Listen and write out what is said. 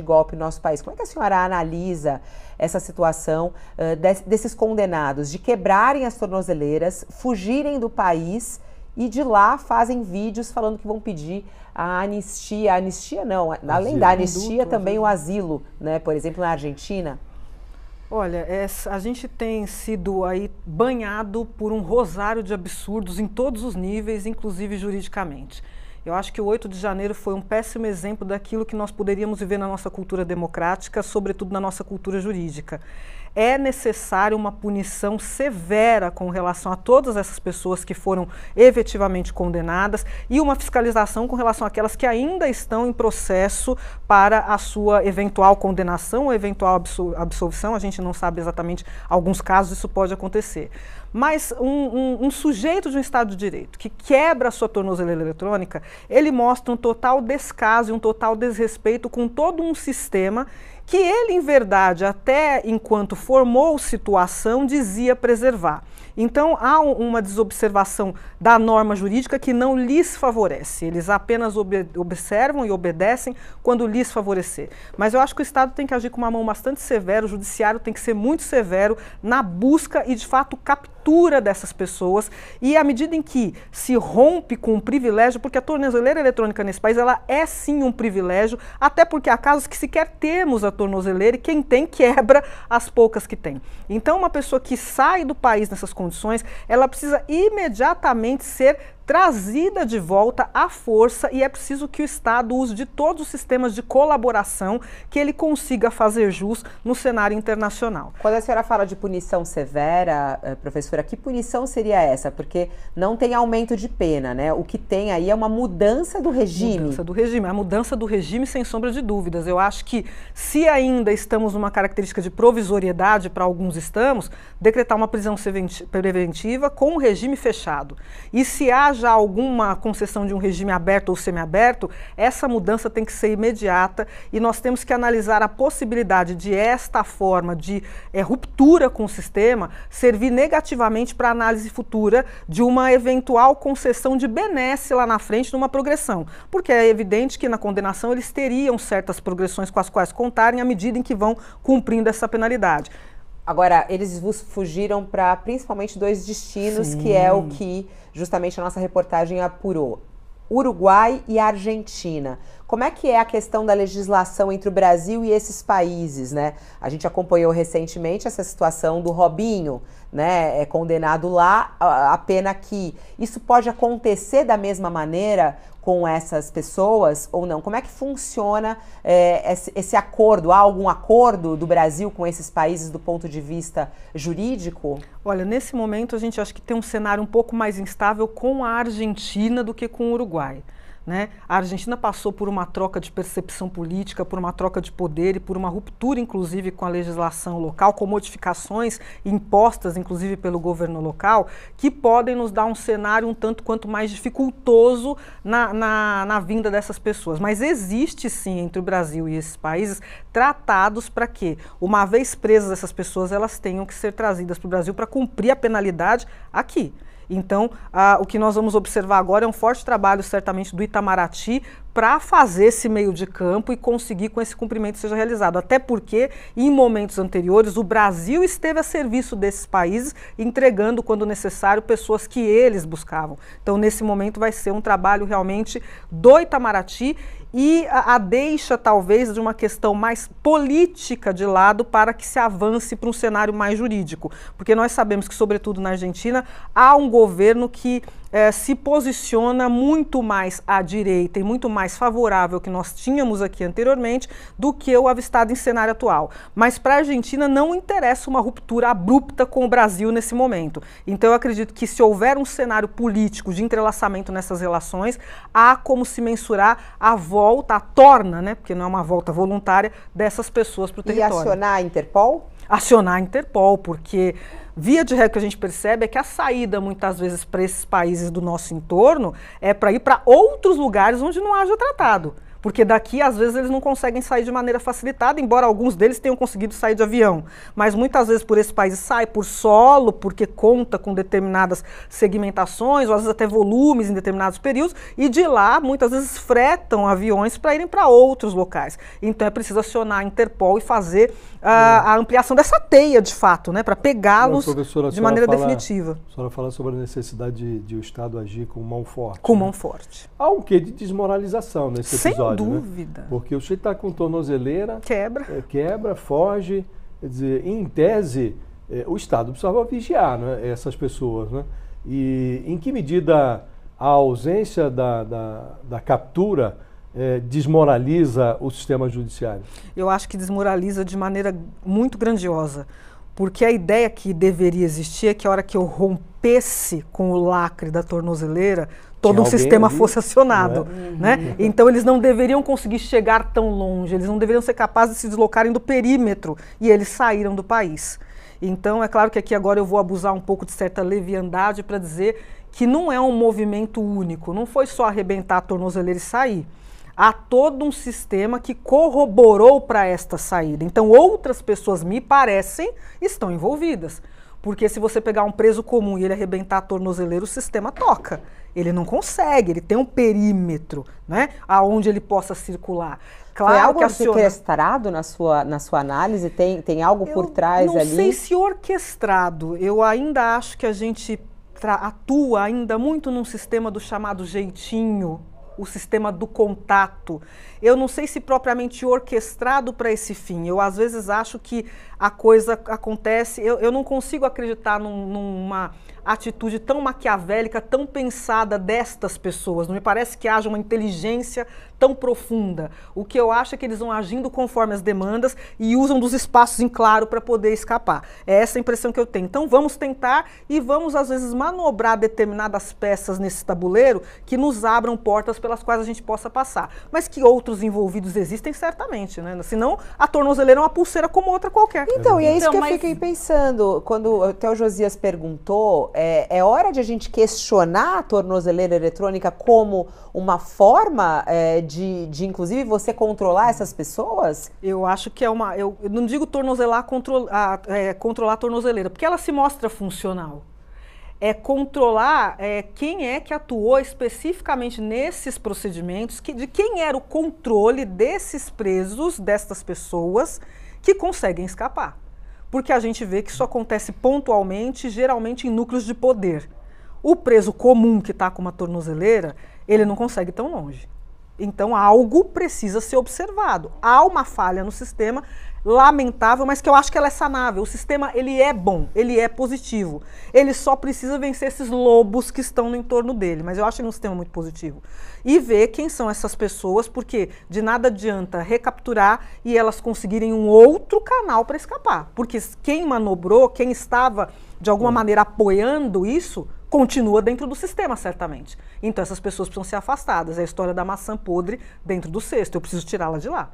de golpe no nosso país. Como é que a senhora analisa essa situação uh, desses condenados de quebrarem as tornozeleiras, fugirem do país e de lá fazem vídeos falando que vão pedir a anistia, a anistia não, asilo. além da anistia né? também o asilo, né? Por exemplo, na Argentina. Olha, a gente tem sido aí banhado por um rosário de absurdos em todos os níveis, inclusive juridicamente. Eu acho que o 8 de janeiro foi um péssimo exemplo daquilo que nós poderíamos viver na nossa cultura democrática, sobretudo na nossa cultura jurídica é necessária uma punição severa com relação a todas essas pessoas que foram efetivamente condenadas e uma fiscalização com relação àquelas que ainda estão em processo para a sua eventual condenação ou eventual absol absolvição. A gente não sabe exatamente, alguns casos isso pode acontecer. Mas um, um, um, sujeito de um Estado de Direito que quebra a sua tornozeleira eletrônica, ele mostra um total descaso e um total desrespeito com todo um sistema que ele, em verdade, até enquanto formou situação, dizia preservar. Então, há uma desobservação da norma jurídica que não lhes favorece. Eles apenas observam e obedecem quando lhes favorecer. Mas eu acho que o Estado tem que agir com uma mão bastante severa, o judiciário tem que ser muito severo na busca e, de fato, captura dessas pessoas. E à medida em que se rompe com o privilégio, porque a tornozeleira eletrônica nesse país ela é sim um privilégio, até porque há casos que sequer temos a tornozeleira e quem tem quebra as poucas que tem. Então, uma pessoa que sai do país nessas condições, ela precisa imediatamente ser trazida de volta à força e é preciso que o Estado use de todos os sistemas de colaboração que ele consiga fazer jus no cenário internacional. Quando a senhora fala de punição severa, eh, professora, que punição seria essa? Porque não tem aumento de pena, né? O que tem aí é uma mudança do regime. Mudança do regime, a mudança do regime sem sombra de dúvidas. Eu acho que se ainda estamos numa característica de provisoriedade para alguns estamos, decretar uma prisão preventiva com o regime fechado. E se haja já alguma concessão de um regime aberto ou semiaberto, essa mudança tem que ser imediata e nós temos que analisar a possibilidade de esta forma de é, ruptura com o sistema servir negativamente para a análise futura de uma eventual concessão de benesse lá na frente numa progressão. Porque é evidente que na condenação eles teriam certas progressões com as quais contarem à medida em que vão cumprindo essa penalidade. Agora, eles fugiram para principalmente dois destinos, Sim. que é o que justamente a nossa reportagem apurou: Uruguai e Argentina. Como é que é a questão da legislação entre o Brasil e esses países, né? A gente acompanhou recentemente essa situação do Robinho, né? É condenado lá, a, pena aqui. Isso pode acontecer da mesma maneira com essas pessoas ou não? Como é que funciona é, esse, esse acordo? Há algum acordo do Brasil com esses países do ponto de vista jurídico? Olha, nesse momento a gente acha que tem um cenário um pouco mais instável com a Argentina do que com o Uruguai. Né? A Argentina passou por uma troca de percepção política, por uma troca de poder e por uma ruptura, inclusive, com a legislação local, com modificações impostas, inclusive, pelo governo local, que podem nos dar um cenário um tanto quanto mais dificultoso na, na, na vinda dessas pessoas. Mas existe, sim, entre o Brasil e esses países, tratados para que, uma vez presas essas pessoas, elas tenham que ser trazidas para o Brasil para cumprir a penalidade aqui. Então, ah, o que nós vamos observar agora é um forte trabalho, certamente, do Itamaraty para fazer esse meio de campo e conseguir com esse cumprimento seja realizado. Até porque, em momentos anteriores, o Brasil esteve a serviço desses países, entregando, quando necessário, pessoas que eles buscavam. Então, nesse momento, vai ser um trabalho realmente do Itamaraty e a, a deixa, talvez, de uma questão mais política de lado para que se avance para um cenário mais jurídico. Porque nós sabemos que, sobretudo na Argentina, há um governo que é, se posiciona muito mais à direita e muito mais favorável que nós tínhamos aqui anteriormente do que o avistado em cenário atual. Mas para a Argentina não interessa uma ruptura abrupta com o Brasil nesse momento. Então eu acredito que se houver um cenário político de entrelaçamento nessas relações, há como se mensurar a volta, a torna, né, porque não é uma volta voluntária, dessas pessoas para o território. E acionar a Interpol? acionar a Interpol, porque via de regra que a gente percebe é que a saída muitas vezes para esses países do nosso entorno é para ir para outros lugares onde não haja tratado. Porque daqui, às vezes, eles não conseguem sair de maneira facilitada, embora alguns deles tenham conseguido sair de avião. Mas muitas vezes por esse país sai por solo, porque conta com determinadas segmentações, ou às vezes até volumes em determinados períodos, e de lá, muitas vezes, fretam aviões para irem para outros locais. Então é preciso acionar a Interpol e fazer uh, a ampliação dessa teia, de fato, né, para pegá-los de maneira fala, definitiva. A senhora fala sobre a necessidade de, de o Estado agir com mão forte. Com né? mão forte. Há um quê de desmoralização nesse Sem episódio episódio. Sem né? dúvida. Né? Porque o sujeito está com tornozeleira. Quebra. É, quebra, foge. Quer dizer, em tese, é, o Estado precisava vigiar né, essas pessoas. Né? E em que medida a ausência da, da, da captura é, desmoraliza o sistema judiciário? Eu acho que desmoraliza de maneira muito grandiosa. Porque a ideia que deveria existir é que a hora que eu rompesse com o lacre da tornozeleira, todo Tinha um sistema ali? fosse acionado. É? Né? né? Uhum. Então eles não deveriam conseguir chegar tão longe, eles não deveriam ser capazes de se deslocarem do perímetro. E eles saíram do país. Então é claro que aqui agora eu vou abusar um pouco de certa leviandade para dizer que não é um movimento único, não foi só arrebentar a tornozeleira e sair há todo um sistema que corroborou para esta saída. Então, outras pessoas, me parecem, estão envolvidas. Porque se você pegar um preso comum e ele arrebentar a tornozeleira, o sistema toca. Ele não consegue, ele tem um perímetro, né? Aonde ele possa circular. Claro Foi algo que aciona... orquestrado na sua, na sua análise? Tem, tem algo eu por trás não ali? Não sei se orquestrado. Eu ainda acho que a gente atua ainda muito num sistema do chamado jeitinho, o sistema do contato. Eu não sei se propriamente orquestrado para esse fim. Eu às vezes acho que a coisa acontece. Eu, eu não consigo acreditar num, numa atitude tão maquiavélica, tão pensada destas pessoas. Não me parece que haja uma inteligência tão profunda. O que eu acho é que eles vão agindo conforme as demandas e usam dos espaços em claro para poder escapar. É essa a impressão que eu tenho. Então vamos tentar e vamos, às vezes, manobrar determinadas peças nesse tabuleiro que nos abram portas pela pelas quais a gente possa passar. Mas que outros envolvidos existem, certamente, né? Senão, a tornozeleira é uma pulseira como outra qualquer. Então, e é isso então, que eu fiquei pensando. Quando até o Josias perguntou, é, é, hora de a gente questionar a tornozeleira eletrônica como uma forma é, de, de, inclusive, você controlar essas pessoas? Eu acho que é uma... Eu, eu não digo tornozelar, control, a, é, controlar a tornozeleira, porque ela se mostra funcional é controlar é, quem é que atuou especificamente nesses procedimentos, que, de quem era o controle desses presos, destas pessoas que conseguem escapar. Porque a gente vê que isso acontece pontualmente, geralmente em núcleos de poder. O preso comum que está com uma tornozeleira, ele não consegue tão longe. Então algo precisa ser observado. Há uma falha no sistema lamentável, mas que eu acho que ela é sanável. O sistema ele é bom, ele é positivo. Ele só precisa vencer esses lobos que estão no entorno dele, mas eu acho ele um sistema muito positivo. E ver quem são essas pessoas, porque de nada adianta recapturar e elas conseguirem um outro canal para escapar, porque quem manobrou, quem estava de alguma hum. maneira apoiando isso, continua dentro do sistema, certamente. Então essas pessoas precisam ser afastadas. É a história da maçã podre dentro do cesto. Eu preciso tirá-la de lá.